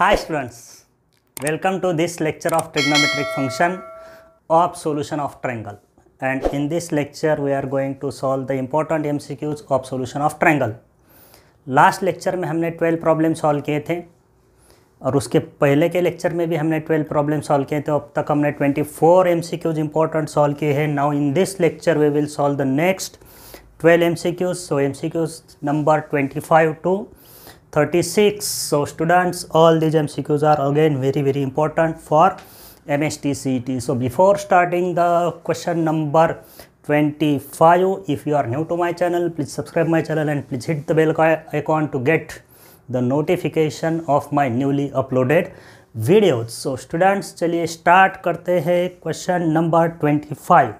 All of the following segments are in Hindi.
Hi students welcome to this lecture of trigonometric function of solution of triangle and in this lecture we are going to solve the important MCQs of solution of triangle last lecture में हमने ट्वेल्व प्रॉब्लम सॉल्व किए थे और उसके पहले के लेक्चर में भी हमने ट्वेल्व प्रॉब्लम सॉल्व किए थे अब तक हमने twenty four M C Qs important solve किए हैं now in this lecture we will solve the next twelve M C Qs so M C Qs number twenty five to 36 so students all these mcqs are again very very important for mst cet so before starting the question number 25 if you are new to my channel please subscribe my channel and please hit the bell icon to get the notification of my newly uploaded videos so students चलिए start करते हैं question number 25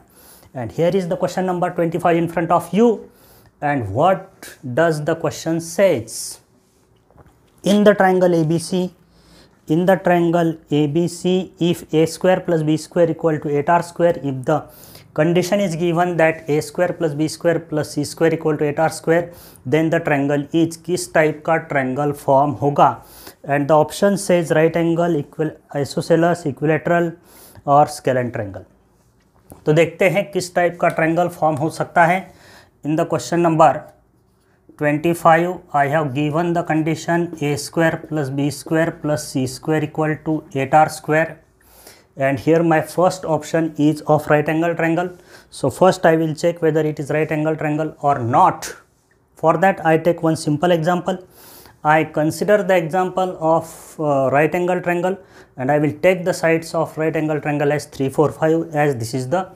and here is the question number 25 in front of you and what does the question says in the triangle ABC in the triangle ABC if a square plus b square equal to 8r square if the condition is given that a square plus b square plus c square equal to 8r square then the triangle is किस type का triangle form होगा and the option says right angle equal isosceles equilateral और scalene triangle तो देखते हैं किस टाइप का ट्रायंगल फॉर्म हो सकता है in the question number 25 I have given the condition a square plus b square plus c square equal to 8r square and here my first option is of right angle triangle. So first I will check whether it is right angle triangle or not. For that I take one simple example. I consider the example of uh, right angle triangle and I will take the sides of right angle triangle as 3, 4, 5 as this is the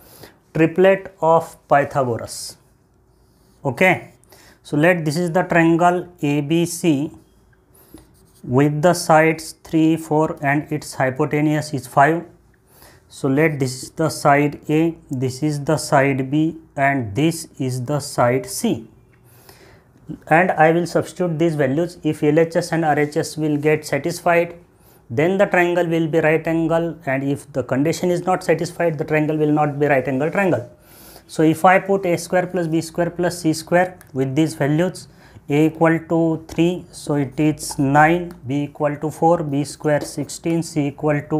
triplet of Pythagoras. Okay. So, let this is the triangle ABC with the sides 3, 4 and its hypotenuse is 5. So, let this is the side A, this is the side B and this is the side C. And I will substitute these values if LHS and RHS will get satisfied then the triangle will be right angle and if the condition is not satisfied the triangle will not be right angle triangle. So if I put a square plus b square plus c square with these values a equal to 3 so it is 9 b equal to 4 b square 16 c equal to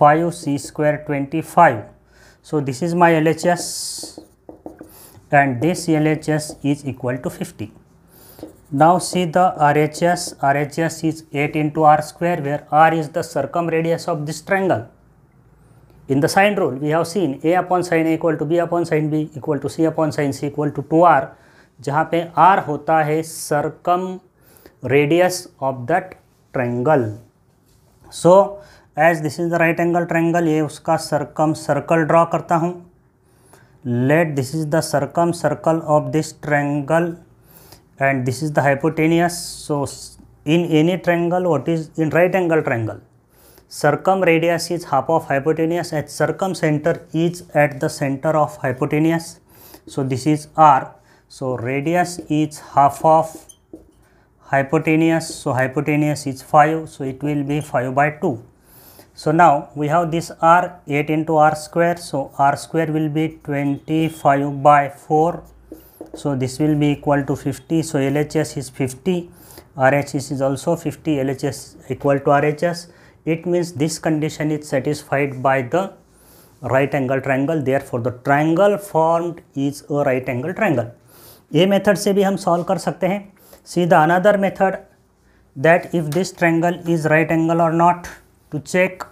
5 c square 25. So this is my LHS and this LHS is equal to 50. Now see the RHS, RHS is 8 into r square where r is the circumradius of this triangle. In the sine rule, we have seen a upon sin a equal to b upon sin b equal to c upon sin c equal to 2r, जहाँ पे r होता है circumradius of that triangle so as this is the right angle triangle ये उसका सरकम सर्कल ड्रॉ करता हूँ let this is the circumcircle of this triangle and this is the hypotenuse so in any triangle what is in right angle triangle circumradius is half of hypotenuse and circumcenter is at the center of hypotenuse. So, this is r. So, radius is half of hypotenuse. So, hypotenuse is 5. So, it will be 5 by 2. So, now we have this r 8 into r square. So, r square will be 25 by 4. So, this will be equal to 50. So, LHS is 50, RHS is also 50, LHS equal to RHS. It means this condition is satisfied by the right angle angle triangle for the triangle formed is a right angle triangle ये मेथड से भी हम सॉल्व कर सकते हैं see the another method that if this triangle is right angle और not to check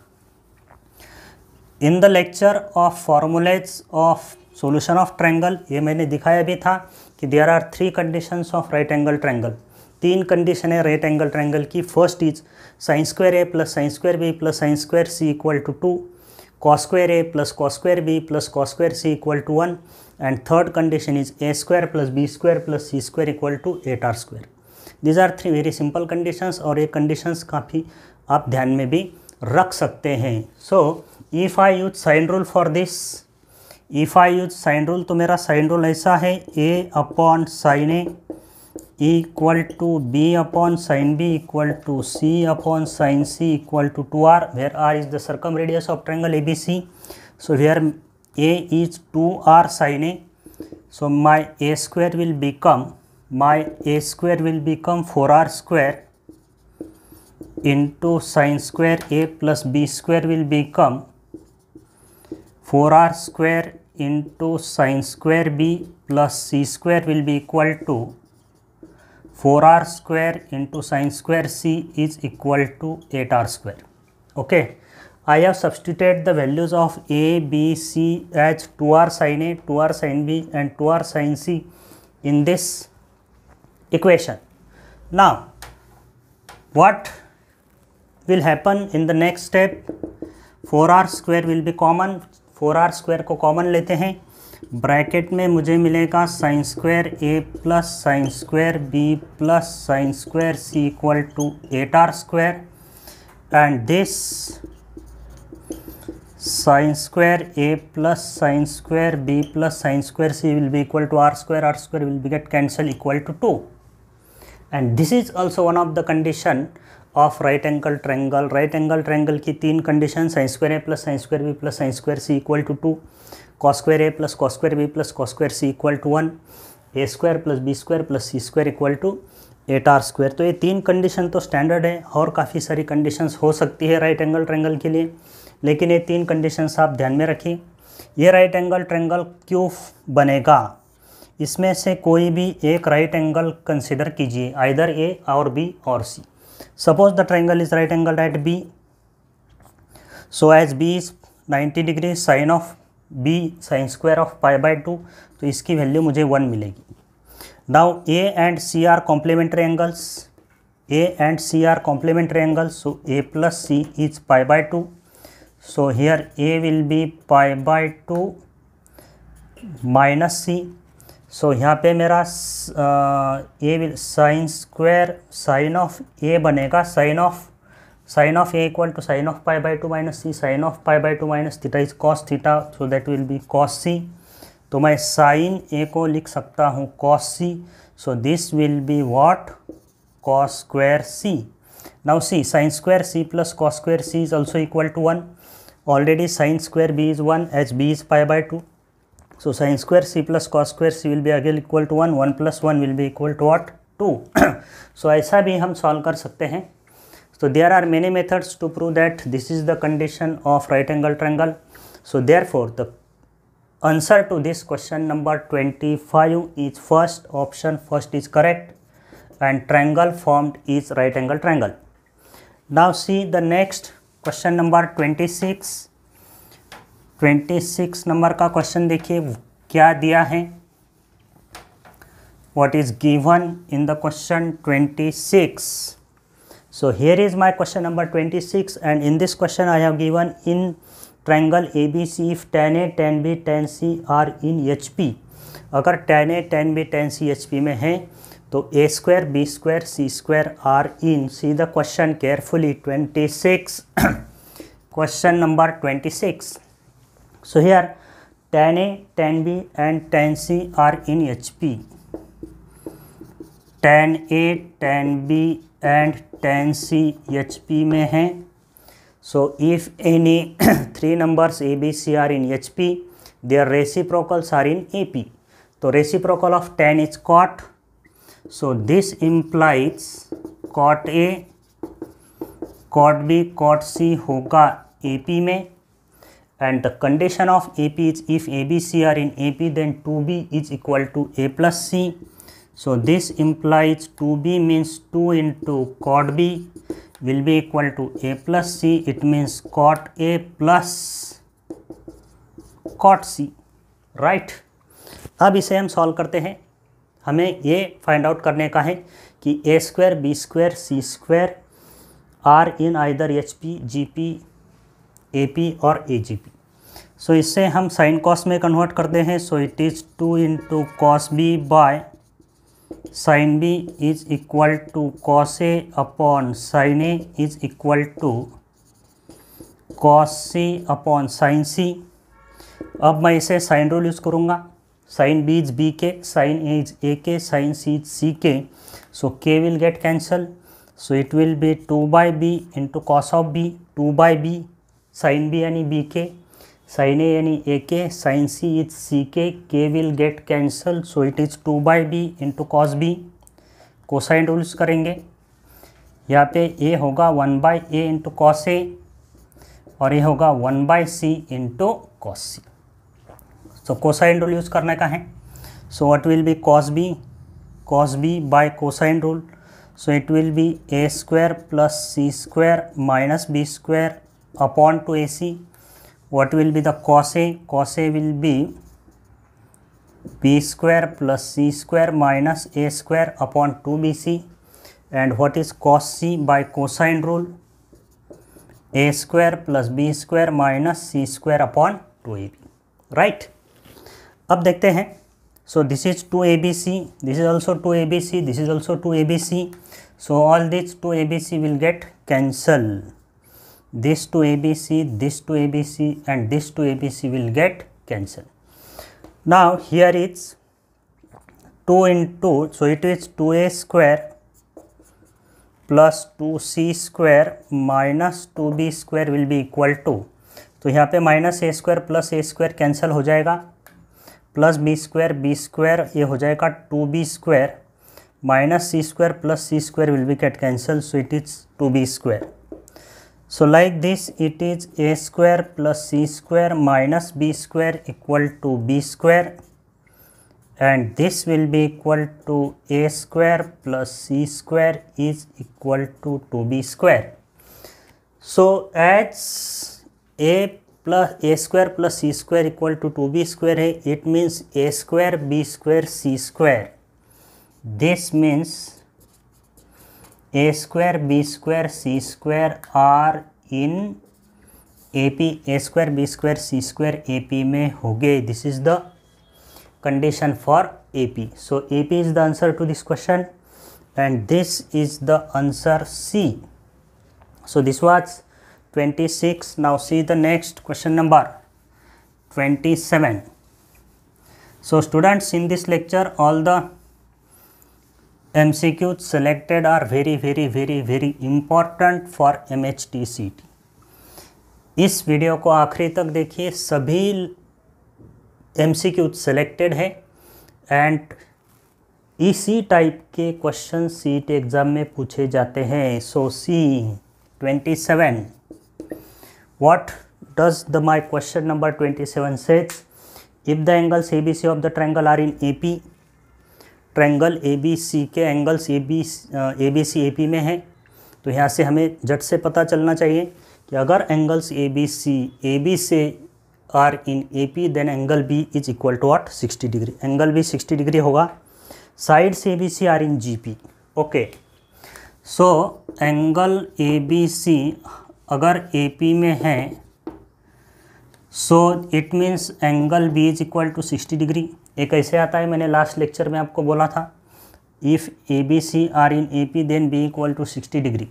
in the lecture of formulae of solution of triangle ये मैंने दिखाया भी था कि there are three conditions of right angle triangle तीन कंडीशन है राइट एंगल ट्रैंगल की first is sines square A plus sine square B plus sine square C equal to two cos square A plus cos square B plus cos square C equal to one and third condition is A square plus B square plus C square equal to eight R square these are three very simple conditions और ये कंडीशंस काफ़ी आप ध्यान में भी रख सकते हैं so if I use sine rule for this if I use sine rule तो मेरा साइन रूल ऐसा है A upon sine A equal to b upon sine b equal to c upon sine c equal to 2r where r is the circumradius of triangle ABC. So, here a is 2r sine a. So, my a square will become my a square will become 4r square into sine square a plus b square will become 4r square into sine square b plus c square will be equal to four R square into sine square C is equal to eight R square okay I have substitute the values of A B C as two R sine A two R sine B and two R sine C equation now equation. Will happen in the next step four R square will be common four R square को कॉमन लेते हैं ब्रैकेट में मुझे मिलेगा sine square A plus sine square B plus sine square C equal to eight R square and this sine square A plus sine square B plus sine square C will be equal to R square R square will be get cancel equal to two and this is also one of the condition of right angle triangle right angle triangle की तीन condition sine square A plus sine square B plus sine square C equal to two cos square A plus cos square B plus cos square C equal to one A square plus B square plus C square equal to eight R square तो ये तीन कंडीशन तो स्टैंडर्ड है और काफ़ी सारी कंडीशंस हो सकती है राइट एंगल ट्रेंगल के लिए लेकिन ये तीन कंडीशंस आप ध्यान में रखें ये राइट एंगल ट्रेंगल क्यों बनेगा इसमें से कोई भी एक राइट एंगल कंसिडर कीजिए आइधर ए और बी और C suppose the triangle is right angle at B so as B is ninety degree sine of B sine square of pi by two तो इसकी वैल्यू मुझे वन मिलेगी now A and C are complementary angles A and C are complementary angles so A plus C is pi by two so here A will be pi by two minus C so यहाँ पे मेरा A will sine square sine of A बनेगा sine of sine of A equal to sine of pi by two minus C sine of pi by two minus theta is cos theta so that will be cos C तो मैं साइन ए को लिख सकता हूँ cos C so this will be what cos square C now see sine square C plus cos square C is also equal to one already sine square B is one as B is pi by two so sine square C plus cos square C will be again equal to one one plus one will be equal to what two so ऐसा भी हम सॉल्व कर सकते हैं So there are many methods to prove that this is the condition of right angle triangle. So therefore the answer to this question number 25 is first option first is correct and triangle formed is right angle triangle. Now see the next question number 26 26 number ka question dekhiye kya diya hai what is given in the question 26 So here is my question number 26 and in this question I have given in triangle ABC if tan A, tan B, tan C are in HP. agar tan A, tan B, tan C HP mein hain to a square b square c square are in see the question carefully 26 question number 26 so here tan A, tan B and tan C are in HP. tan A, tan B and tan C H P में हैं so if any three numbers A B C are in H P they are reciprocals are in A P तो reciprocal of tan is cot so this implies cot A cot B cot C होगा ए पी में and the condition of A P is if A B C are in A P then two B is equal to A plus C So this implies 2b means 2 into cot b will be equal to a plus c. It means cot a plus cot c. Right. अब इसे हम सॉल्व करते हैं हमें ये फाइंड आउट करने का है कि A square B square C square are in either H P G P A P और ए जी पी सो इससे हम साइन कॉस में कन्वर्ट करते हैं so it is two into cos B by sine B is equal to cos A upon sine A is equal to cos C upon sine C अब मैं इसे साइन रूल यूज़ करूँगा sine B is B K sine A is A K sine C is C K so K will get cancel so it will be two by B into cos of B two by B sine B यानी बी के sin a यानी ए K sine C is C K K will get cancel so it is two by B into cos B cosine rules करेंगे यहाँ पे ए होगा one by A into cos A और ये होगा one by C into cos C so cosine rule use करने का है so what will be cos B cos B by cosine rule so it will be A square plus C square minus B square upon two A C what will be the cos A? Cos A will be b square plus c square minus a square upon 2bc and what is cos c by cosine rule? a square plus b square minus c square upon 2ab, right? ab dekhte hain so this is 2abc, this is also 2abc, this is also 2abc. So all these 2abc will get cancelled. this to ABC, this to ABC and this to ABC will get cancelled. Now here it's 2 into, so it is 2a square plus two C square minus two B be will be equal to तो यहाँ पे minus A square plus A square cancel हो जाएगा plus B square B square ये हो जाएगा two B square minus C square plus C square will be get cancel so it is two B square So like this it is a square plus c square minus b square equal to b square and this will be equal to a square plus c square is equal to 2b square. So as a plus a square plus c square equal to two b square, it means a square, b square, c square. This means. A square B square C square are in A P A square B square C square A P में हो गए this is the condition for A P so A P is the answer to this question and this is the answer C so this was twenty six now see the next question number twenty seven so students in this lecture all the MCQs selected are very very very very important for MHTCT. इस वीडियो को आखिरी तक देखिए सभी एम सी क्यू सेलेक्टेड है एंड इसी टाइप के क्वेश्चन सीट एग्ज़ाम में पूछे जाते हैं so C twenty seven what does the my question number twenty seven says if the angles A B C of the triangle are in A P triangle A B C के angles A B A B C A P में हैं तो यहाँ से हमें जट से पता चलना चाहिए कि अगर angles A B C A B से are in A P then angle B is equal to what 60 degree angle B 60 degree होगा साइड से A B C are in G P okay so angle A B C अगर ए पी में है so it means angle B is equal to 60 degree ये कैसे आता है मैंने लास्ट लेक्चर में आपको बोला था if A B C are in A P then B equal to sixty degree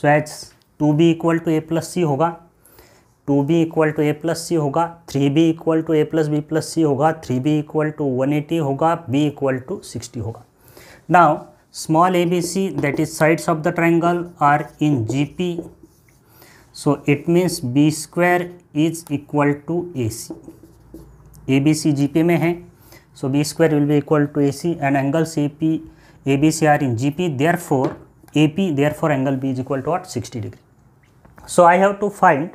so as two B equal to A plus C होगा two B equal to A plus C होगा three B equal to A plus B plus C होगा three B equal to one eighty होगा बी इक्वल टू सिक्सटी होगा now small A B C that is sides of the triangle are in G P so it means B square is equal to A C A B C G P में है So, B square will be equal to AC and angle C P A B C R ABC are in GP therefore, AP therefore angle B is equal to what 60 degree. So, I have to find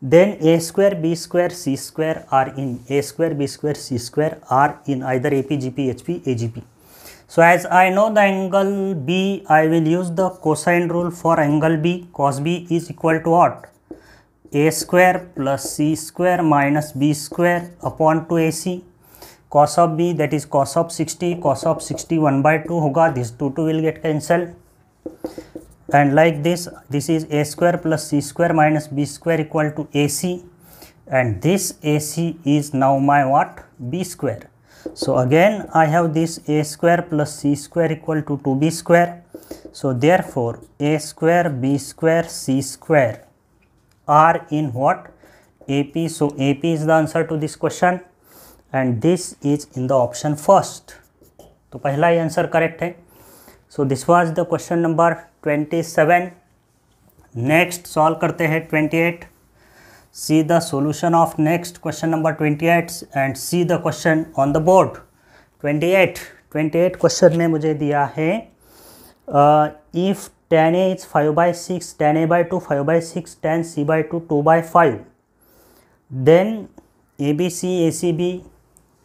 then A square B square C square are in A square B square C square are in either AP GP HP AGP. So, as I know the angle B I will use the cosine rule for angle B cos B is equal to what a square plus c square minus b square upon 2ac cos of b that is cos of 60 cos of 60 1 by 2 होगा this 2 2 will get cancelled and like this this is a square plus c square minus b square equal to ac and this ac is now my what b square so again i have this a square plus c square equal to 2b square so therefore a square b square c square are in what ap so ap is the answer to this question and this is in the option first तो पहला ही आंसर करेक्ट है so this was the question number twenty seven next solve करते हैं twenty eight of next question number twenty eight and 28 the question on the board twenty eight 28 28 question में मुझे दिया है if tan A is five by six tan A by two five by six tan C by two two by five then A B C A C B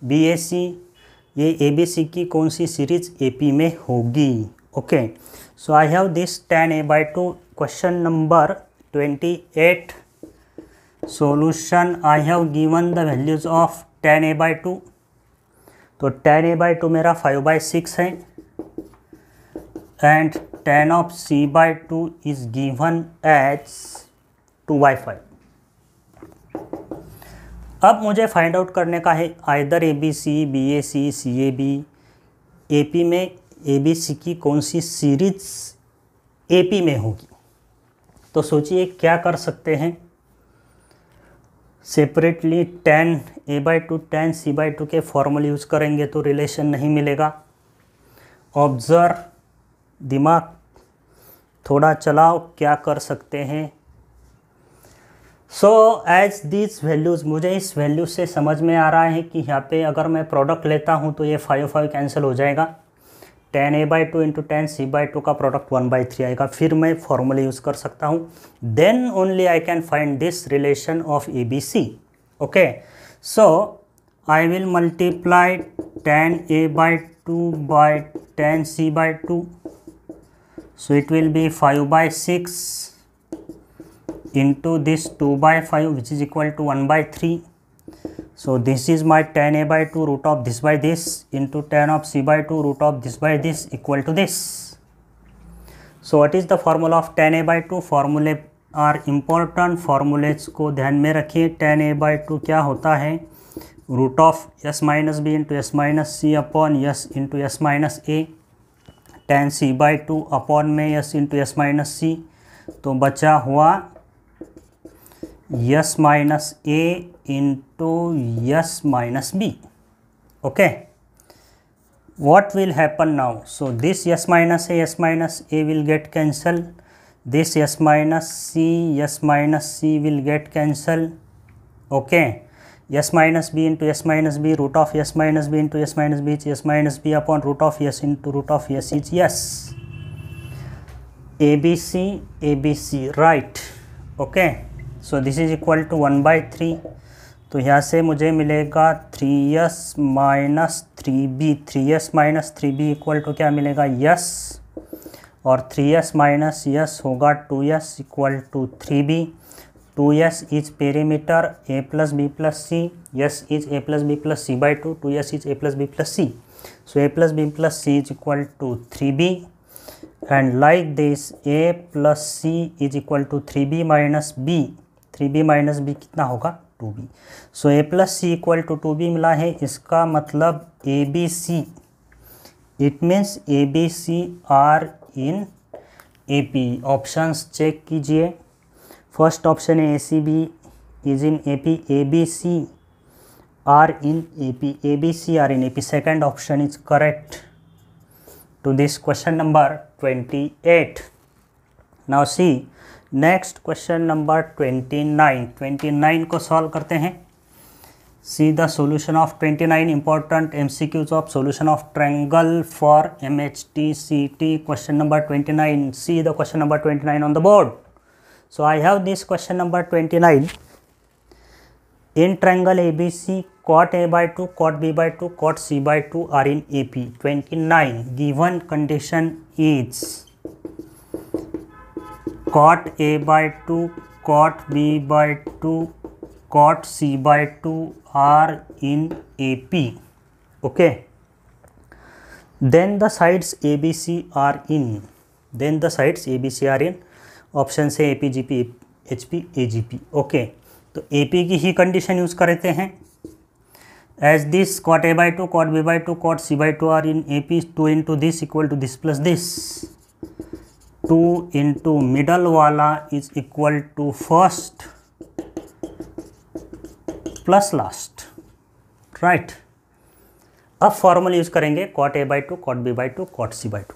BSC ये एबीसी की कौन सी सीरीज एपी में होगी okay so I have this tan A by two question number twenty eight solution I have given the values of tan A by two तो टेन ए बाई टू मेरा फाइव बाई सिक्स है and tan of C by two is given H two by five अब मुझे फाइंड आउट करने का है either A B C B A C C A B A P में ए बी सी की कौन सी सीरीज ए पी में होगी तो सोचिए क्या कर सकते हैं separately tan A by two tan C by two के फॉर्मूले यूज़ करेंगे तो रिलेशन नहीं मिलेगा ऑब्ज़र्व दिमाग थोड़ा चलाओ क्या कर सकते हैं सो एज दिस वैल्यूज़ मुझे इस वैल्यू से समझ में आ रहा है कि यहाँ पे अगर मैं प्रोडक्ट लेता हूँ तो ये फाइव फाइव कैंसिल हो जाएगा tan A by two into tan C by two का प्रोडक्ट वन बाई थ्री आएगा फिर मैं फॉर्मूला यूज़ कर सकता हूँ then only I can find this relation of A B C okay so I will multiply tan A by two by tan C by two so it will be five by six into this 2 by 5 which is equal to 1 by 3 so this is my tan a by 2 root of this by this into tan of c by 2 root of this by this equal to this so what is the formula of tan a by 2 formule are important formulas को ध्यान में रखिए टेन ए बाई टू क्या होता है root of S minus B into S minus C upon S into S minus A tan C by two upon में S into S minus C तो बचा हुआ s minus a into s minus b okay what will happen now so this s minus a s minus a will get cancelled this s minus c s minus c will get cancelled okay s minus b into s minus b root of s minus b into s minus b is s minus b upon root of s into root of s is s abc abc right okay so this is equal to one by three तो यहाँ से मुझे मिलेगा three S minus three B three S minus three B equal to क्या मिलेगा यस और थ्री एस माइनस यस होगा two S equal to three B two S is perimeter A plus B plus C S is A plus B plus C by two two S is A plus B plus C so A plus B plus C is equal to three B and like this A plus C is equal to three B minus B three B minus B कितना होगा two B so A plus C equal to two B मिला है इसका मतलब A B C it means A B C are in A P options check कीजिए फर्स्ट ऑप्शन है A C B is in A P A B C are in A P A B C are in A P second option is correct to this question number twenty eight now see next question number twenty nine twenty nine को सॉल्व करते हैं see the solution of twenty nine important M C Qs of solution of triangle for M H T C T question number twenty nine see the question number twenty nine on the board so I have this question number twenty nine in A B C cot A by two cot B by two cot C by two are in A P twenty nine given condition is cot A by two cot B by two cot C by two are in A P okay then the sides A B C are in then the sides A B C are in option है A P G P H P A G P okay तो ए पी की ही कंडीशन यूज़ करते हैं as this cot A by two cot B by two cot C by two are in A P two into this equal to this plus this two into middle वाला is equal to first plus last right अब फॉर्मूला यूज़ करेंगे cot A by two cot B by two cot C by two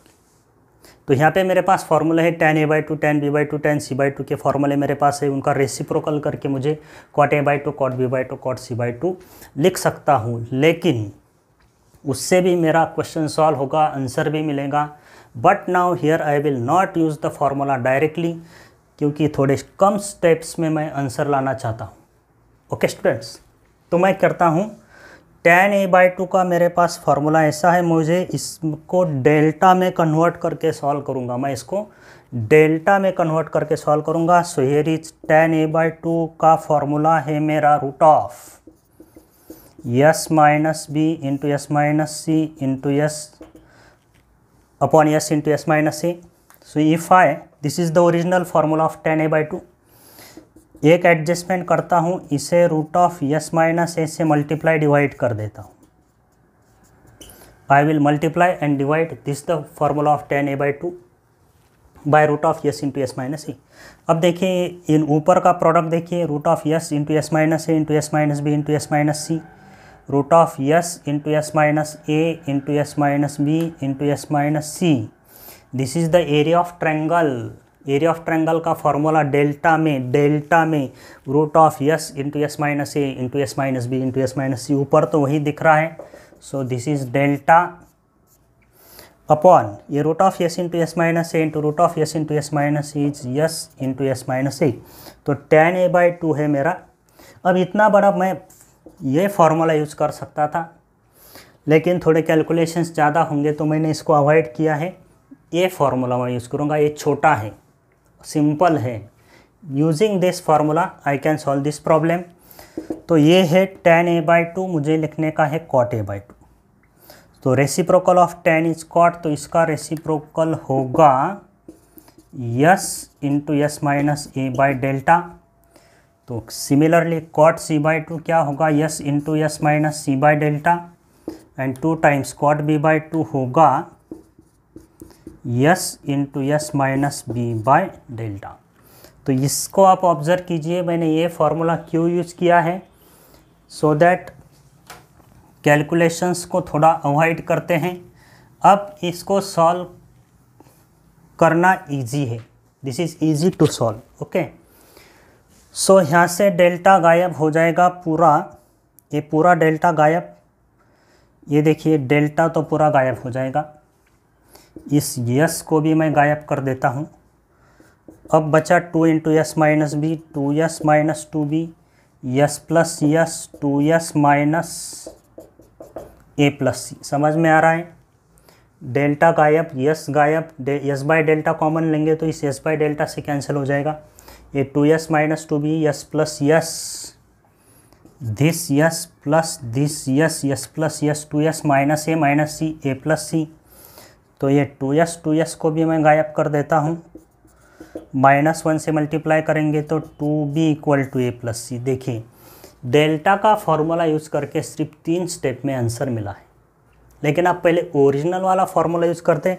तो यहाँ पे मेरे पास फॉर्मूला है tan A by two tan B by two tan C by two के फॉर्मूले मेरे पास है उनका रेसिप्रोकल करके मुझे cot A by two cot B by two cot C by two लिख सकता हूँ लेकिन उससे भी मेरा क्वेश्चन सॉल्व होगा आंसर भी मिलेगा but now here I will not use the formula directly क्योंकि थोड़े कम स्टेप्स में मैं आंसर लाना चाहता हूँ ओके स्टूडेंट्स तो मैं करता हूँ टेन ए बाई टू का मेरे पास फार्मूला ऐसा है मुझे इसको डेल्टा में कन्वर्ट करके सॉल्व करूँगा मैं इसको डेल्टा में कन्वर्ट करके सॉल्व करूँगा so here is tan A by two का फार्मूला है मेरा root of S minus B into S minus C into S upon s into s minus a. So if I this is the original formula of tan a by two एक एडजस्टमेंट करता हूँ इसे root of S minus A से मल्टीप्लाई डिवाइड कर देता हूँ I will multiply and divide this the formula of tan A by two by root of S into S minus A अब देखिए इन ऊपर का प्रोडक्ट देखिए root of S into S minus A into S minus B into S minus C root of s into s minus a into s minus b into s minus c. This is the area of triangle. Area of triangle का फॉर्मूला डेल्टा में डेल्टा में root of S into S minus A into S minus B into S minus C ऊपर तो वही दिख रहा है so this is delta upon ये root of S into S minus A into root of S into S minus C is S into S minus A तो टेन ए बाई टू है मेरा अब इतना बड़ा मैं ये फार्मूला यूज़ कर सकता था लेकिन थोड़े कैलकुलेशंस ज़्यादा होंगे तो मैंने इसको अवॉइड किया है ये फार्मूला मैं यूज़ करूँगा ये छोटा है सिंपल है using this formula I can solve this problem तो ये है टेन ए बाई टू मुझे लिखने का है कॉट ए बाई टू तो reciprocal of tan is cot तो इसका रेसिप्रोकल होगा S into S minus A by delta तो similarly cot C by two क्या होगा S into S minus C by delta and two times cot B by two होगा S into S minus B by delta तो इसको आप ऑब्ज़र्व कीजिए मैंने ये फॉर्मूला क्यों यूज़ किया है सो दैट कैलकुलेशंस को थोड़ा अवॉइड करते हैं अब इसको सॉल्व करना इजी है this is easy to solve okay so so, यहाँ से डेल्टा गायब हो जाएगा पूरा ये पूरा डेल्टा गायब ये देखिए डेल्टा तो पूरा गायब हो जाएगा इस यस को भी मैं गायब कर देता हूँ अब बचा two into S minus B two S minus two B S plus S two S minus A plus C समझ में आ रहा है डेल्टा गायब यस गायब यस बाय डेल्टा कॉमन लेंगे तो इस यस बाय डेल्टा से कैंसिल हो जाएगा ये two S minus two B S plus S this S plus this S S plus S two S minus A minus C A plus C तो ये टू एस टू एस को भी मैं गायब कर देता हूँ माइनस वन से मल्टीप्लाई करेंगे तो two B equal to A plus C देखिए डेल्टा का फॉर्मूला यूज़ करके सिर्फ तीन स्टेप में आंसर मिला है लेकिन आप पहले ओरिजिनल वाला फार्मूला यूज़ करते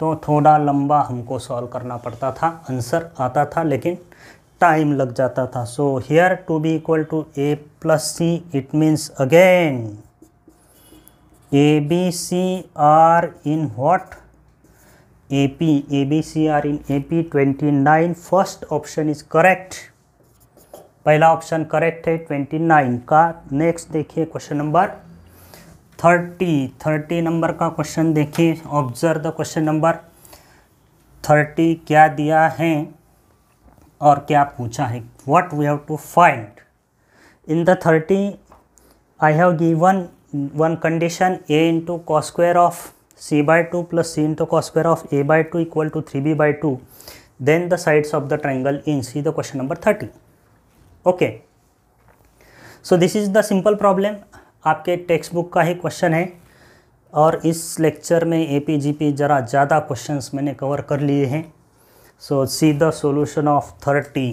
तो थोड़ा लंबा हमको सॉल्व करना पड़ता था आंसर आता था लेकिन टाइम लग जाता था so here two B equal to A plus C it means again A B C are in what A P A B C are in A P twenty nine first option is correct पहला ऑप्शन करेक्ट है ट्वेंटी नाइन का नेक्स्ट देखिए question number thirty thirty number का क्वेश्चन देखिए observe the question number thirty क्या दिया है और क्या पूछा है what we have to find in the thirty I have given one condition A into cos square of C by two plus C into cos square of A by two equal to three B by two then the sides of the triangle in see the question number thirty okay so this is the simple problem आपके टेक्स्ट बुक का ही क्वेश्चन है और इस लेक्चर में ए पी जी पी ज़रा ज़्यादा क्वेश्चंस मैंने कवर कर लिए हैं so see the solution of thirty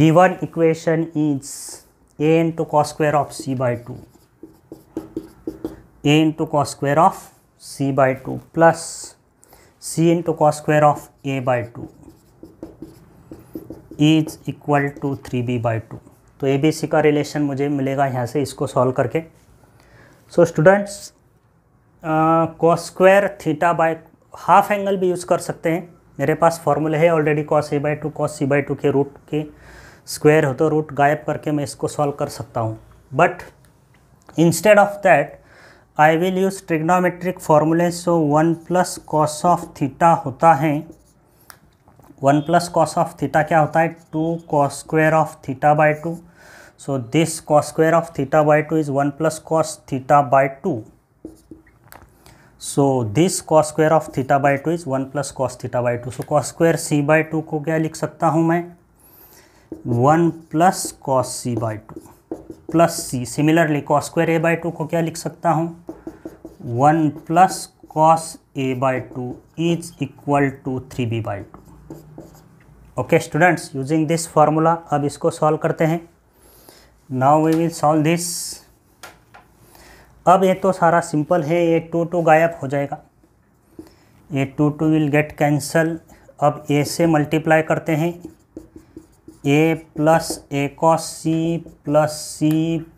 given equation is A into cos square of C by two A into cos square of C by two plus C into cos square of A by two is equal to three B by two तो ए बी सी का रिलेशन मुझे मिलेगा यहाँ से इसको सॉल्व करके so students cos square theta by half angle भी यूज़ कर सकते हैं मेरे पास फॉर्मूले है already cos A by two cos C by two के रूट के स्क्वायर हो तो रूट गायब करके मैं इसको सॉल्व कर सकता हूँ but instead of that I will use trigonometric formulae so one plus cos of theta होता है one plus cos of theta क्या होता है two cos square of theta by two So this cos square of theta by 2 is 1 plus cos theta by 2. So this cos square of theta by 2 is 1 plus cos theta by 2. So cos square c by 2 को क्या लिख सकता हूँ मैं 1 plus cos c by 2 plus c. Similarly cos square a by 2 को क्या लिख सकता हूँ 1 plus cos a by 2 is equal to 3b by 2. Okay students using this formula अब इसको solve करते हैं now we will solve this अब ये तो सारा सिंपल है ये टू टू गायब हो जाएगा A two two will get cancel अब ए से मल्टीप्लाई करते हैं A plus A cos C plus C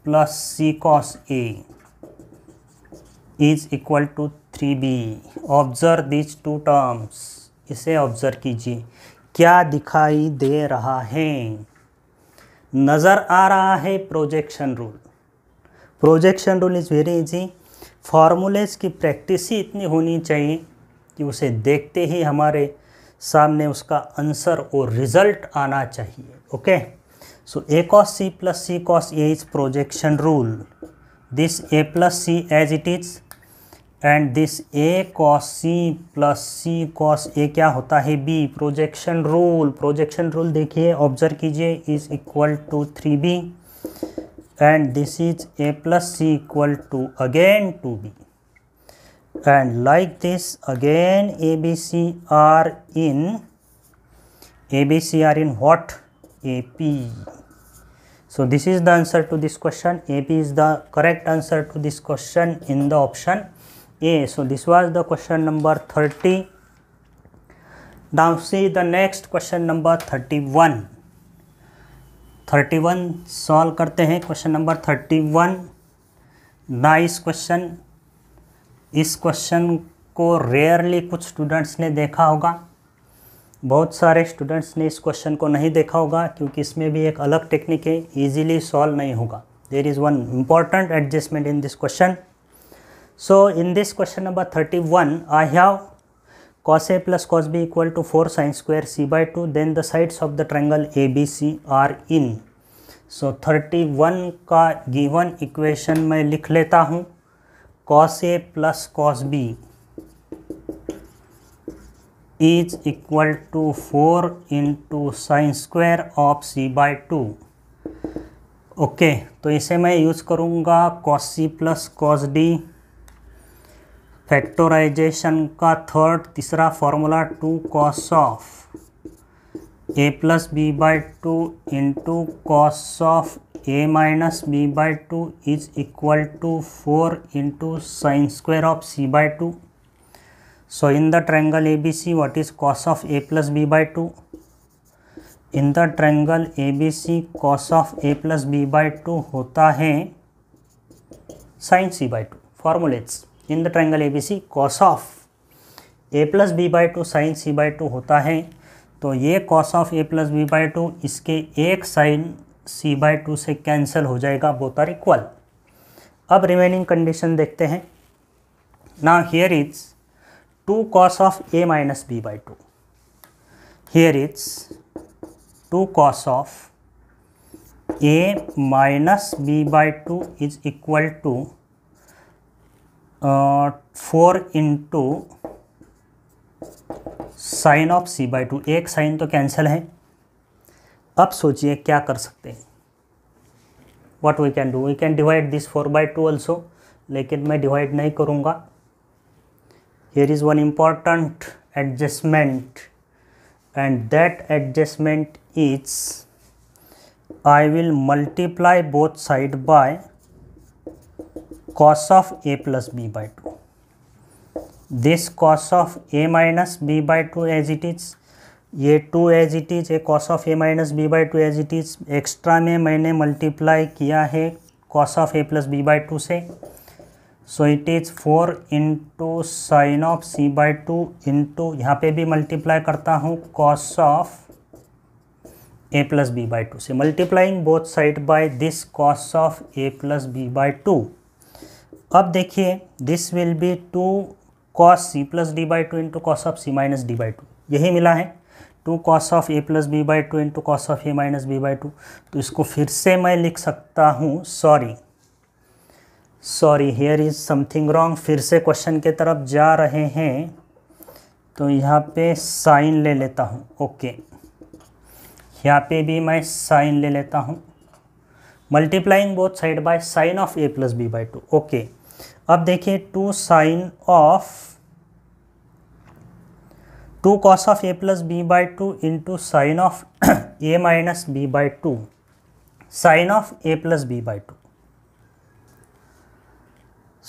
plus C cos A is equal to three B observe this two terms इसे ऑब्जर्व कीजिए क्या दिखाई दे रहा है नज़र आ रहा है projection rule projection rule is very easy formulas की प्रैक्टिस ही इतनी होनी चाहिए कि उसे देखते ही हमारे सामने उसका आंसर और रिज़ल्ट आना चाहिए okay so A cos C plus C cos A is projection rule this A plus C as it is and this A cos C plus C cos A क्या होता है B projection rule projection rule देखिए ऑब्जर्व कीजिए is equal to three B and this is A plus C equal to again two B and like this again A B C are in A B C are in what A P so this is the answer to this question A P is the correct answer to this question in the option A this was the question number thirty now see the next question number thirty one thirty one solve करते हैं question number thirty one nice question इस क्वेश्चन को रेयरली कुछ स्टूडेंट्स ने देखा होगा बहुत सारे स्टूडेंट्स ने इस क्वेश्चन को नहीं देखा होगा क्योंकि इसमें भी एक अलग टेक्निक है इजीली सॉल्व नहीं होगा there is one important adjustment in this question So in this question number 31, I have cos A plus cos B equal to 4 sine square C by 2. Then the sides of the triangle ABC are in. So 31 का गिवन इक्वेशन मैं लिख लेता हूँ cos A plus cos B is equal to four into sine square of C by two okay तो इसे मैं यूज़ करूँगा cos C plus cos D factorization का थर्ड तीसरा formula two cos of A plus B by two into cos of A minus B by two is equal to four into sine square of C by two so in the triangle A B C what is cos of A plus B by two in the triangle A B C cos of A plus B by two होता है sine C by two formulates in the triangle ABC cos of A plus B by two sine C by two होता है तो ये cos of A plus B by two इसके एक साइन सी बाई टू से कैंसिल हो जाएगा बोथ आर इक्वल अब रिमेनिंग कंडीशन देखते हैं ना here is two cos of A minus B by two here is two cos of A minus B by two is equal to four into sine of C by two एक साइन तो कैंसिल है अब सोचिए क्या कर सकते हैं what we can do we can divide this four by two also लेकिन मैं डिवाइड नहीं करूँगा here is one important adjustment and that adjustment is I will multiply both side by cos of A plus B by two this cos of A minus B by two as it is ये two as it is A cos of A minus B by two as it is extra में मैंने मल्टीप्लाई किया है cos of A plus B by two से so it is four into sine of C by two into यहाँ पे भी मल्टीप्लाई करता हूँ cos of A plus B by two से multiplying both side by this cos of A plus B by two अब देखिए this will be two cos C plus D by two into cos of C minus D by two यही मिला है two cos of A plus B by two into cos of A minus B by two तो इसको फिर से मैं लिख सकता हूँ sorry sorry here is something wrong फिर से क्वेश्चन के तरफ जा रहे हैं तो यहाँ पे साइन ले लेता हूँ ओके यहाँ पे भी मैं साइन ले लेता हूँ multiplying both side by sine of A plus B by two okay अब देखिए two sine of two cos of A plus B by two into sine of A minus B by two sine of A plus B by two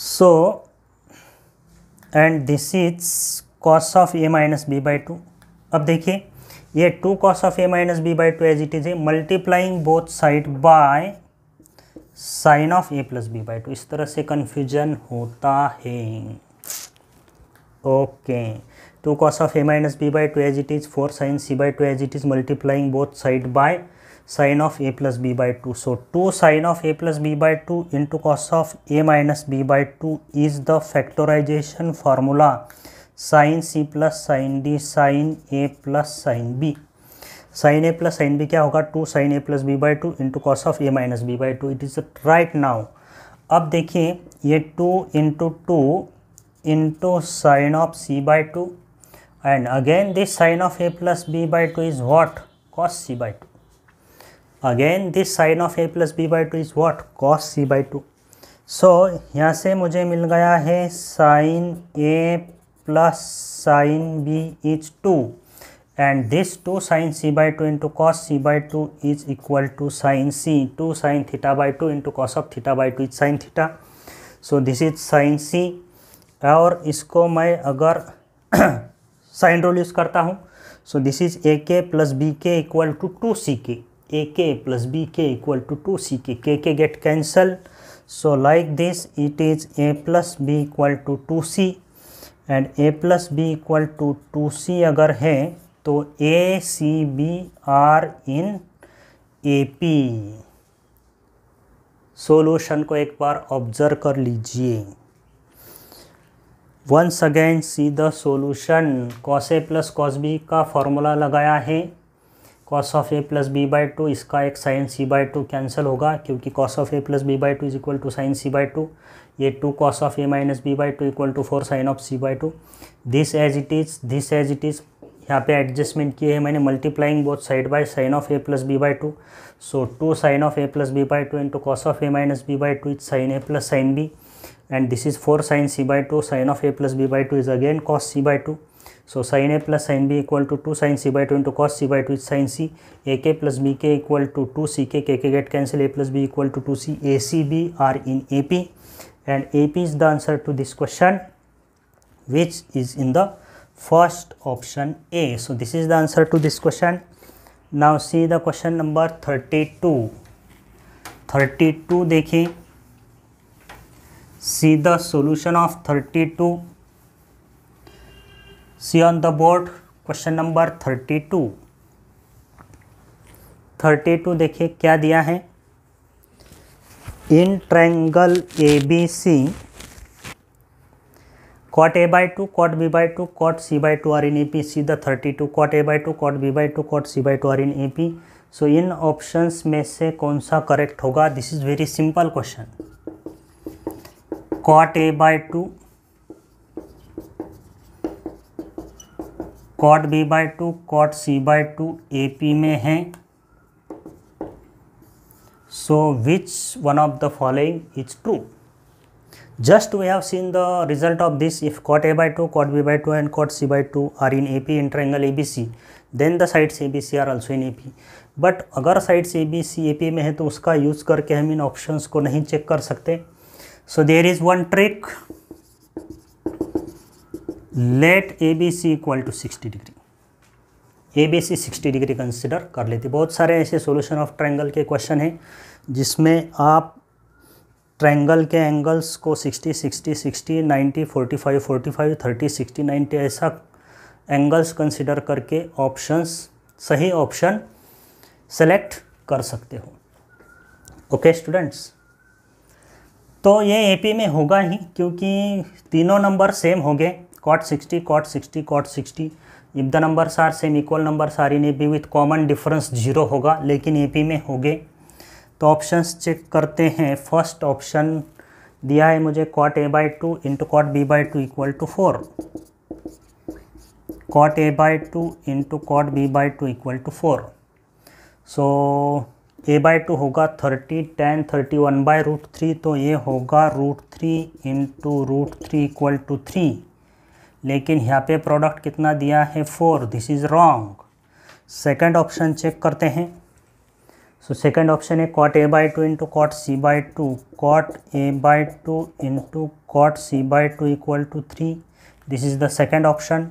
so and this is cos of A minus B by two अब देखिए ये two cos of A minus B by two as it is A multiplying both side by sine of A plus B by two इस तरह से कन्फ्यूजन होता है okay two cos of A minus B by two as it is four sine C by two as it is multiplying both side by sine of A plus B by two so two sine of A plus B by two into cos of A minus B by two is the factorization formula sine C plus sine D sine A plus sine B sine A plus sine B क्या होगा two sine A plus B by two into cos of A minus B by two it is right now अब देखिए ये two into two into sine of C by two and again this sine of A plus B by two is what cos C by two again this sine of A plus B by two is what cos C by two so यहाँ से मुझे मिल गया है sine A plus sine B is two and this 2 sine c by 2 into cos c by 2 is equal to sine c 2 sine theta by 2 into cos of theta by 2 is sine theta so this is sine c और इसको मैं अगर साइन रोल यूज़ करता हूँ सो this is A K plus B K equal to two C K A K plus B K equal to two C K K K get cancel so like this it is a plus b equal to 2c and a plus b equal to 2c अगर है तो A C B are in A P solution को एक बार ऑब्जर्व कर लीजिए once again see the solution cos A plus cos B का फॉर्मूला लगाया है cos of A plus B by two इसका एक sine C by two cancel होगा क्योंकि cos of A plus B by two is equal to sine C by two ये two cos of A minus B by two equal to four sine of C by two this as it is this as it is यहाँ पे एडजस्टमेंट किए हैं मैंने multiplying both side by sine of A plus B by two so two sine of A plus B by two into cos of A minus B by two is sine A plus sine B and this is four sine C by two sine of A plus B by two is again cos C by two so sine A plus sine B equal to two sine C by two into cos C by two is sine C A K plus B K equal to two C K K K get cancel A plus B equal to two C A C B are in A P and A P is the answer to this question which is in the first option A. So this is the answer to this question. Now see the question number 32. 32 dekhi See the solution of 32. See on the board question number 32. 32 dekhi kya diya hai in triangle abc cot a by 2 cot b by 2 cot c by 2 are in ep see the 32 cot a by 2 cot b by 2 cot c by 2 are in ep so so, इन ऑप्शंस में से कौन सा करेक्ट होगा this is very simple question cot A by two cot B by two cot C by two A P में है so which one of the following is true just we have seen the result of this if cot A result two cot B cot two and cot C B two are in A P in 2 A B C then the sides A B C are also in A P but अगर sides A B C A P में है तो उसका यूज़ करके हम इन ऑप्शन को नहीं चेक कर सकते so there is one trick let A B C equal to sixty degree A B C sixty degree consider कर लेते बहुत सारे ऐसे सोल्यूशन ऑफ ट्रायंगल के क्वेश्चन हैं जिसमें आप ट्रैंगल के एंगल्स को 60 60 60 90 45 45 30 60 90 ऐसा एंगल्स कंसिडर करके ऑप्शंस सही ऑप्शन सेलेक्ट कर सकते हो ओके okay, स्टूडेंट्स तो ये एपी में होगा ही क्योंकि तीनों नंबर सेम हो गए cot 60 cot 60 cot 60 if the numbers are same equal numbers are in B with common difference zero होगा लेकिन ए पी में हो गए तो ऑप्शंस चेक करते हैं फर्स्ट ऑप्शन दिया है मुझे cot A by two into cot B by two equal to four cot A by two into cot B by two equal to four so A by two होगा thirty ten thirty one by root three तो ये होगा root three into root three equal to three लेकिन यहाँ पे प्रोडक्ट कितना दिया है four this is wrong second option check करते हैं So second option is cot a by 2 into cot c by 2 cot a by 2 into cot c by 2 equal to 3 this is the second option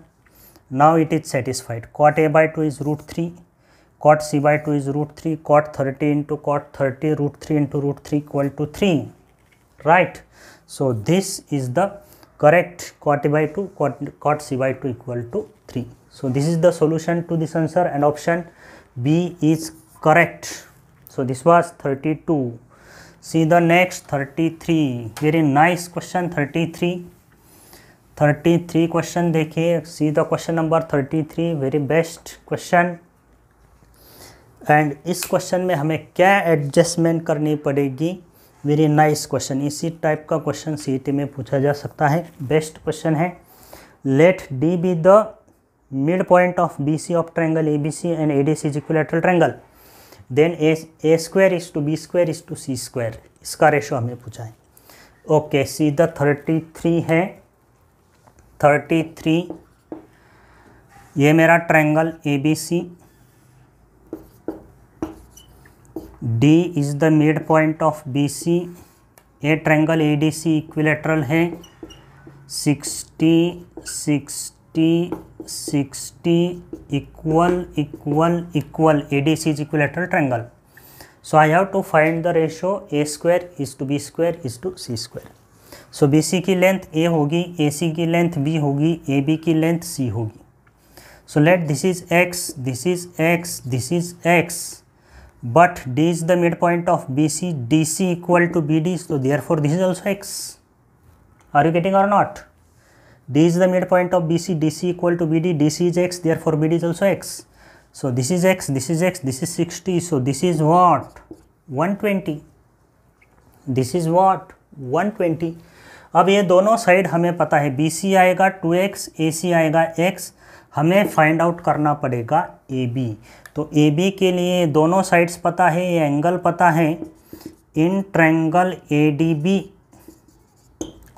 now it is satisfied cot a by 2 is root 3 cot c by 2 is root 3 cot 30 into cot 30 root 3 into root 3 equal to 3 right so this is the correct cot a by 2 cot, cot c by 2 equal to 3 so this is the solution to this answer and option b is correct so this was 32 see the next 33 very nice question 33 33 question dekhiye see the question number 33 very best question and इस क्वेश्चन में हमें क्या एडजस्टमेंट करनी पड़ेगी वेरी नाइस क्वेश्चन इसी टाइप का क्वेश्चन सी में पूछा जा सकता है बेस्ट क्वेश्चन है let D be the mid point of B C of triangle A B C and A D C is equilateral triangle then A A square is to B square is to C square इसका रेशो हमें पूछा है ओके सीधा थर्टी थ्री है थर्टी थ्री ये मेरा triangle A B C D is the mid point of B C ये triangle A D C equilateral है sixty six sixty sixty equal equal equal A D C is equilateral triangle so i have to find the ratio a square is to b square is to c square so bc की लेंथ a होगी ac की लेंथ b होगी ab की लेंथ c होगी so let this is x this is x this is x but d is the midpoint of bc dc equal to bd so therefore this is also x are you getting or not D is the midpoint of BC, DC equal to BD, DC is x, therefore BD is also x. So this is x, this is x, this is 60, so this is what? 120. This is what? 120. अब ये दोनों साइड हमें पता है BC आएगा 2x, एक्स ए सी आएगा एक्स हमें फाइंड आउट करना पड़ेगा AB। तो AB के लिए दोनों साइड्स पता है ये एंगल पता है in triangle ADB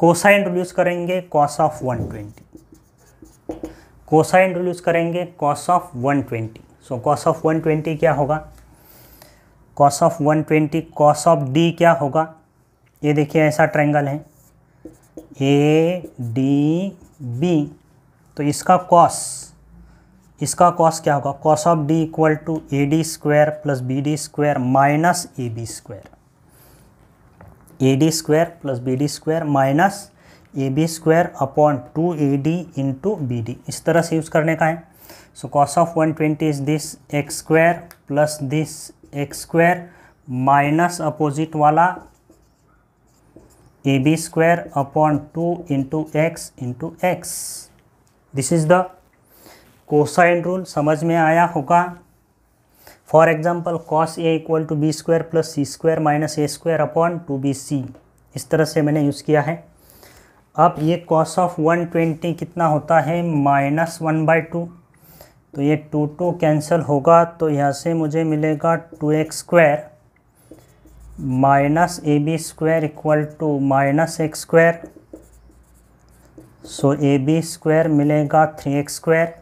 cosine introduce करेंगे कॉस ऑफ 120 कोसाइन इंट्रोड्यूस करेंगे cos of 120 so cos of 120 क्या होगा cos of 120 cos of D क्या होगा ये देखिए ऐसा ट्रेंगल है ए डी बी तो इसका कॉस इसका कॉस क्या होगा cos of D equal to A D square plus B D square minus A B square A D square plus B D square minus A B square upon two A D into B D इस तरह से यूज़ करने का है so cos of one twenty is this x square plus this x square minus opposite वाला A B square upon two into x into x this is the cosine rule समझ में आया होगा for example cos A equal to B square plus C square minus A square upon two B C इस तरह से मैंने यूज़ किया है अब ये कॉस ऑफ वन ट्वेंटी कितना होता है माइनस वन बाई टू तो ये टू टू कैंसिल होगा तो यहाँ से मुझे मिलेगा two x square minus A B square equal to minus x square so A B square मिलेगा थ्री एक्स स्क्वायर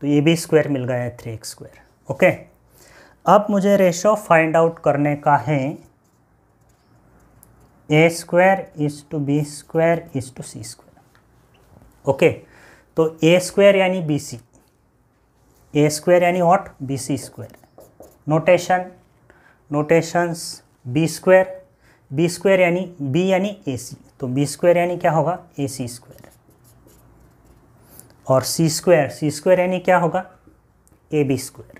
तो ए बी स्क्वायर मिल गया है थ्री एक्स स्क्वायर ओके अब मुझे रेशो फाइंड आउट करने का है A square is to B square is to C square okay तो ए स्क्वायर यानी बी सी ए स्क्वायर यानी what B C square notation notations B square B square यानी बी यानी ए सी तो बी स्क्वायर यानी क्या होगा ए सी स्क्वायर और सी स्क्वायर सी स्क्वायर यानी क्या होगा A B square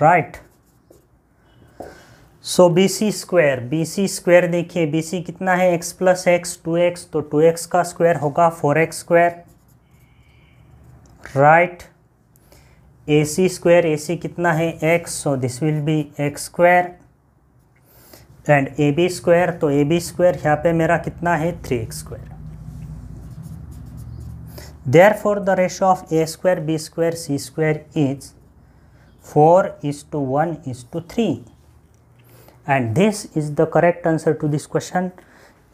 right so B C square B C square देखिए बी सी कितना है x plus x two x तो टू एक्स का स्क्वायर होगा four x square right A C square A C कितना है x so this will be x square and A B square तो ए बी स्क्वायर यहाँ पे मेरा कितना है three x square therefore the ratio of A square B square C square is 4 is to 1 is to 3 and this is the correct answer to this question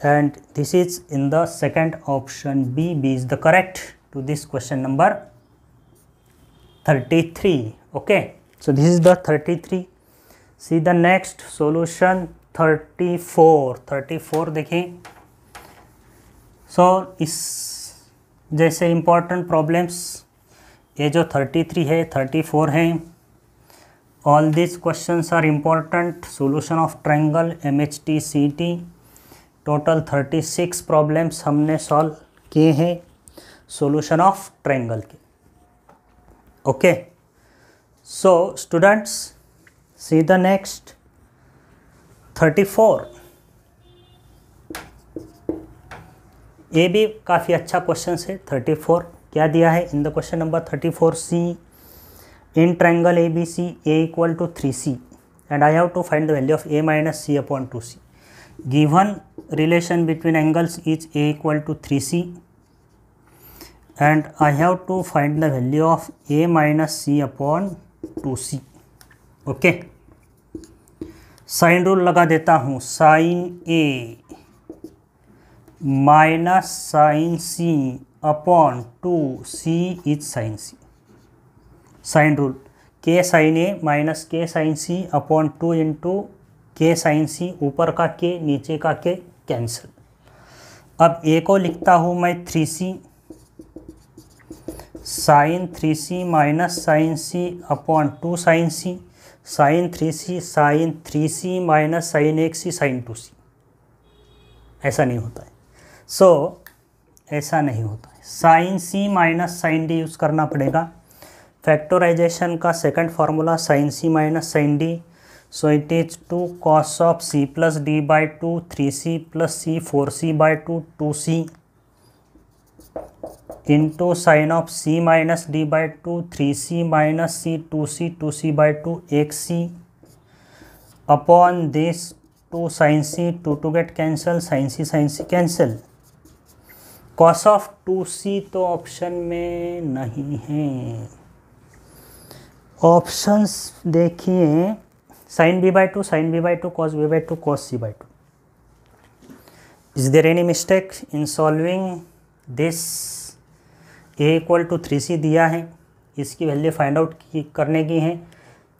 and this is in the second option B, B is the correct to this question number 33 okay so this is the 33 see the next solution 34 34 देखें so, this, जैसे important problems, ये जो 33 है 34 हैं all these questions are important solution of triangle mht ct total 36 problems हमने सॉल्व किए हैं सोल्यूशन ऑफ ट्रैंगल के okay so students see the next thirty four ये भी काफ़ी अच्छा क्वेश्चन है थर्टी फोर क्या दिया है in the question number thirty four C in triangle abc a equal to 3c and i have to find the value of a minus c upon 2c given relation between angles is a equal to 3c and i have to find the value of a minus c upon 2c okay sine rule लगा देता हूँ sine A minus sine C upon two C is sine C sine rule के sine A minus K sine C upon two into K sine C ऊपर का के नीचे का के कैंसिल अब ए को लिखता हूँ मैं three C sine three C minus sine C upon two sine C sine three C sine three C minus sine एक सी साइन टू सी ऐसा नहीं होता है सो so, ऐसा नहीं होता है sine C minus sine D use करना पड़ेगा फैक्टोराइजेशन का second formula sine C minus sine D so it is two cos of C plus D by two three C plus C four C by two two C into sine of C minus D by two three C minus C two C two C by two एक C upon this two sine C two two get cancel sine C sine C cancel cos of two C तो ऑप्शन में नहीं है ऑप्शंस देखिए sine B by two sine B by two cos B by two cos C by two is there any mistake in solving this A equal to three C दिया है इसकी वैल्यू फाइंड आउट करने की है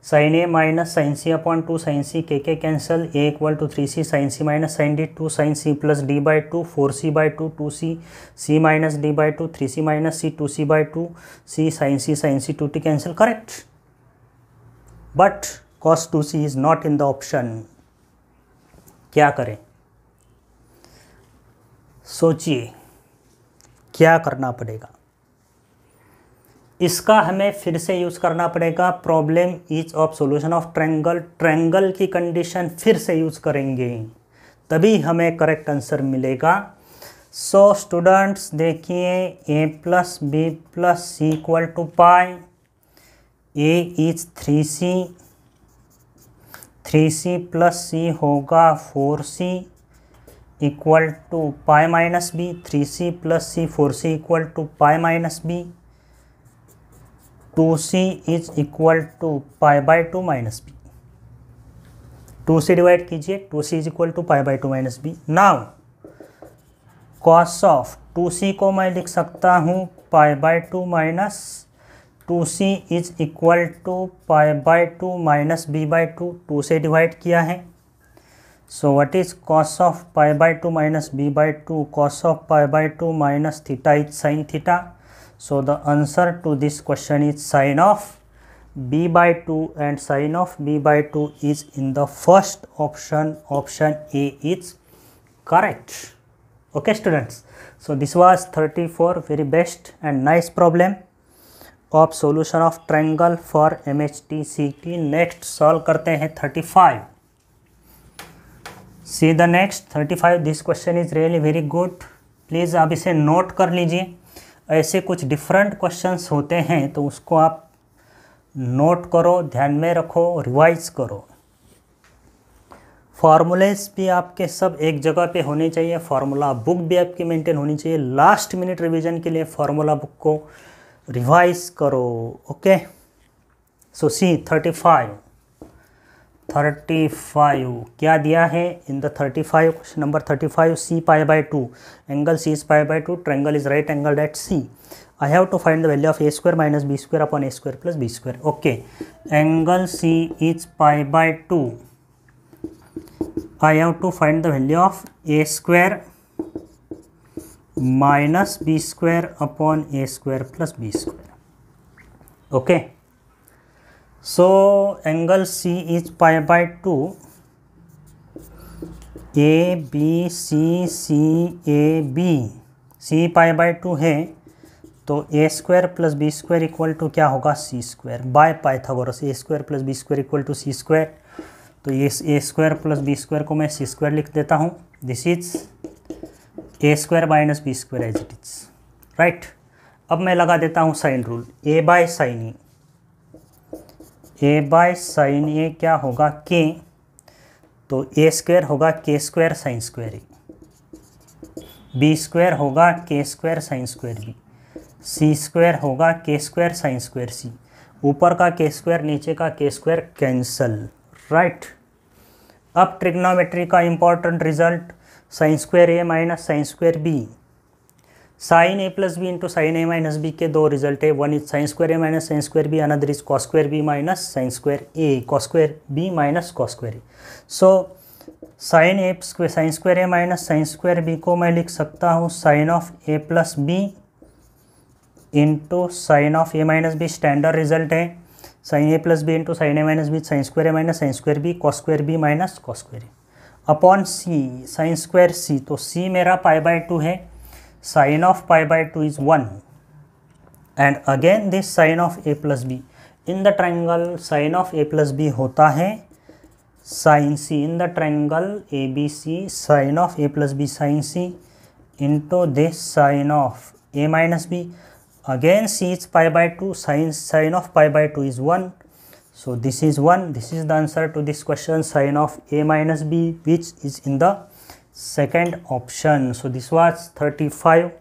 sine A minus sine C upon two sine C K K cancel A equal to three C sine C minus sine D two sine C plus D by two four C by two two C C minus D by two three C minus C two C by two C sine C sine C two T cancel correct but two C is not in the option क्या करें सोचिए क्या करना पड़ेगा इसका हमें फिर से यूज़ करना पड़ेगा problem is of solution of triangle triangle की कंडीशन फिर से यूज़ करेंगे तभी हमें करेक्ट आंसर मिलेगा सो स्टूडेंट्स देखिए A plus B plus C equal to pi A is three C three C plus C होगा four C equal to pi minus B three C plus C four C equal to pi minus B two C is equal to pi by two minus B two C divide कीजिए two C is equal to pi by two minus B now cos of two C को मैं लिख सकता हूँ pi by two minus two C is equal to pi by two minus B by two two से डिवाइड किया है so what is cos of pi by two minus B by two cos of pi by two minus theta is sine theta so the answer to this question is sine of B by two and sine of B by two is in the first option option A is correct okay students so this was thirty four very best and nice problem of solution of triangle for M H T C T next solve करते हैं thirty five see the next thirty five this question is really very good please आप इसे नोट कर लीजिए ऐसे कुछ डिफरेंट क्वेश्चंस होते हैं तो उसको आप नोट करो ध्यान में रखो रिवाइज करो फॉर्मूलेस भी आपके सब एक जगह पे होने चाहिए फार्मूला बुक भी आपकी मेंटेन होनी चाहिए लास्ट मिनट रिवीजन के लिए फार्मूला बुक को रिवाइज करो okay so C thirty five thirty five क्या दिया है in the thirty five question number thirty five C pi by two angle C is pi by two triangle is right angle at C I have to find the value of A square minus B square upon A square plus B square okay angle C is pi by two I have to find the value of A square minus B square upon A square plus B square okay so angle C is pi by two A B C C A B C pi by two है तो A square plus B square equal to क्या होगा C square by Pythagoras A square plus B square equal to C square तो ये A square plus B square को मैं सी स्क्वायर लिख देता हूँ this is A square minus B square as it is right अब मैं लगा देता हूँ sine rule A by sine A A by sine A क्या होगा के तो ए स्क्वायर होगा K square sine square A B square होगा K square sine square B C square होगा के स्क्वायर साइन स्क्वायर सी ऊपर का के स्क्वायर नीचे का के स्क्वायर कैंसल राइट अब ट्रिग्नोमेट्री का important result sine square A minus sine square B sine A plus B into sine A minus B के दो रिजल्ट है one is sine square A minus sine square B another is cos square B minus sine square A cos square B minus cos square A so sine A sine square A minus sine square B को मैं लिख सकता हूँ sine of A plus B into sine of A minus B standard result है sine A plus B into sine A minus B sine square A minus sine square B cos square B minus cos square A upon C sine square C तो सी मेरा पाई बाय टू है sine of pi by two is one and again this sine of A plus B in the triangle sign of A plus B होता है sine C in the triangle A B C sine of A plus B sine C into this sine of A minus B again C is pi by two sine sine of pi by two is one So this is 1, this is the answer to this question sine of a minus b which is in the second option. So this was 35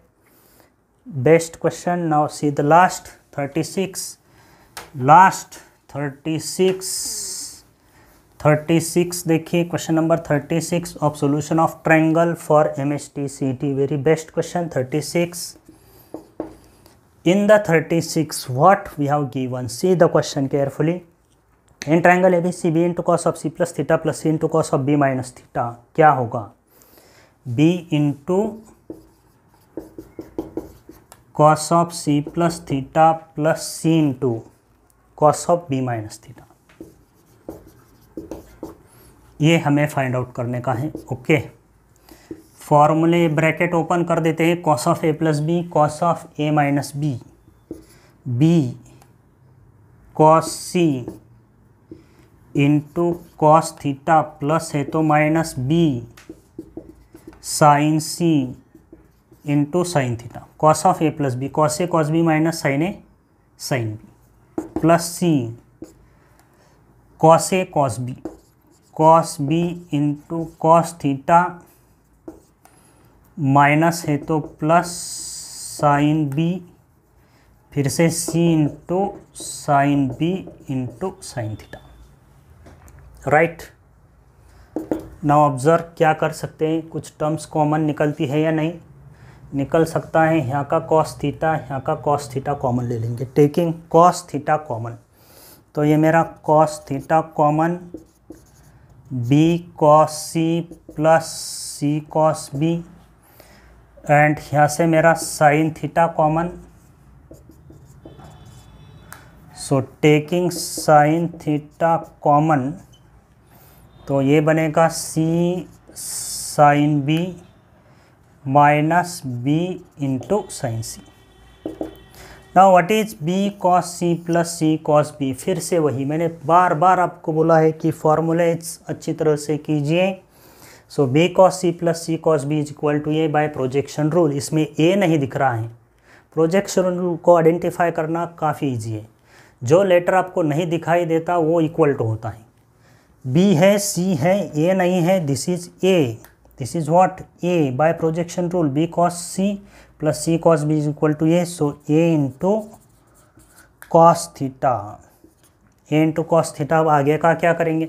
best question. Now see the last 36, last 36, 36 देखिए question number 36 of solution of triangle for MSTCT very best question 36. In the 36 what we have given see the question carefully. In triangle A B C B into cos of C plus theta plus C into cos of B minus theta क्या होगा B into cos of C plus theta plus C into cos of B minus theta ये हमें फाइंड आउट करने का है ओके फॉर्मूले ब्रैकेट ओपन कर देते हैं cos of A plus B cos of A minus B B cos C into cos theta plus है तो minus B sine C into sine theta cos of A plus B cos A cos B minus sine A sine B plus C cos A cos B cos B into cos theta minus है तो प्लस साइन बी फिर से C into sine B into sine theta right now observe क्या कर सकते हैं कुछ टर्म्स कॉमन निकलती है या नहीं निकल सकता है यहाँ का कॉस थीटा यहाँ का कॉस थीटा कॉमन ले लेंगे टेकिंग कॉस थीटा कॉमन तो ये मेरा cos theta common B cos C plus C cos B and यहाँ से मेरा sine theta common so taking sine theta common तो ये बनेगा C sine B minus B into sine C ना what is B cos C plus C cos B फिर से वही मैंने बार बार आपको बोला है कि फॉर्मूले अच्छी तरह से कीजिए so B cos C plus C cos B is equal to A by projection rule इसमें ए नहीं दिख रहा है प्रोजेक्शन रूल को आइडेंटिफाई करना काफ़ी ईजी है जो लेटर आपको नहीं दिखाई देता वो इक्वल टू होता है बी है सी है ए नहीं है this is A this is what A by projection rule B cos C plus C cos B is equal to A so A into cos theta A into cos theta अब आगे का क्या करेंगे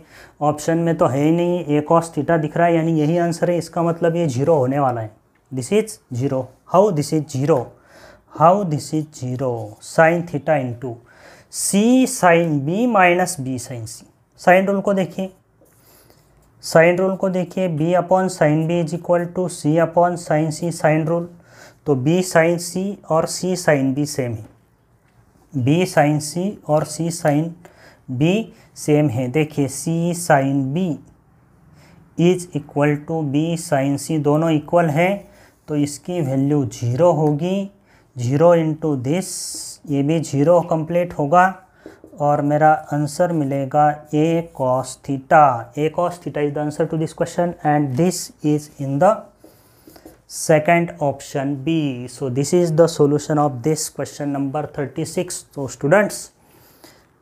ऑप्शन में तो है ही नहीं ए कॉस थीटा दिख रहा है यानी यही आंसर है इसका मतलब ये जीरो होने वाला है this is zero how this is zero how this is zero sine theta into C sine B minus B sine C sine rule को देखिए साइन रूल को देखिए B upon sine B is equal to C upon sine C sine rule तो बी साइन सी और सी साइन बी सेम है बी साइन सी और सी साइन बी सेम है देखिए C sine B is equal to B sine C दोनों इक्वल है तो इसकी वैल्यू जीरो होगी जीरो इंटू दिस ये भी जीरो कंप्लीट होगा और मेरा आंसर मिलेगा A cos theta A cos theta is the answer to this question and this is in the second option B so this is the solution of this question number thirty six तो students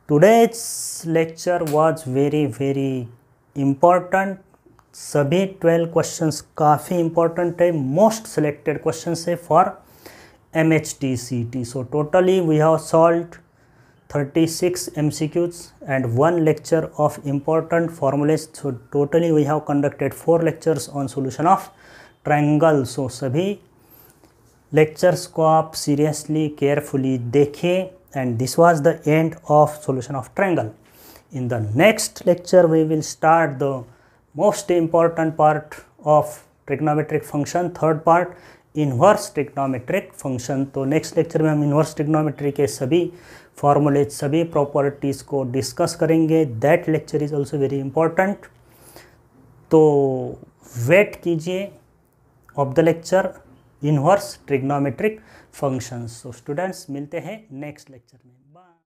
today's lecture was very very important सभी ट्वेल्व क्वेश्चन काफ़ी इंपॉर्टेंट है मोस्ट सेलेक्टेड क्वेश्चन है for M H T C T so totally we have solve thirty six 36 MCQs and one lecture of important formulas. So totally we have conducted four lectures on solution of triangle so सभी लेक्चर्स को आप सीरियसली केयरफुली देखें and this was the end of solution of triangle in the next lecture we will start the most important part of trigonometric function third part inverse trigonometric function तो नेक्स्ट लेक्चर में हम इन्वर्स ट्रिग्नोमेट्री के सभी फॉर्मूलेज सभी प्रॉपर्टीज़ को डिस्कस करेंगे that lecture is also very important तो वेट कीजिए of the lecture inverse trigonometric functions so students मिलते हैं नेक्स्ट लेक्चर में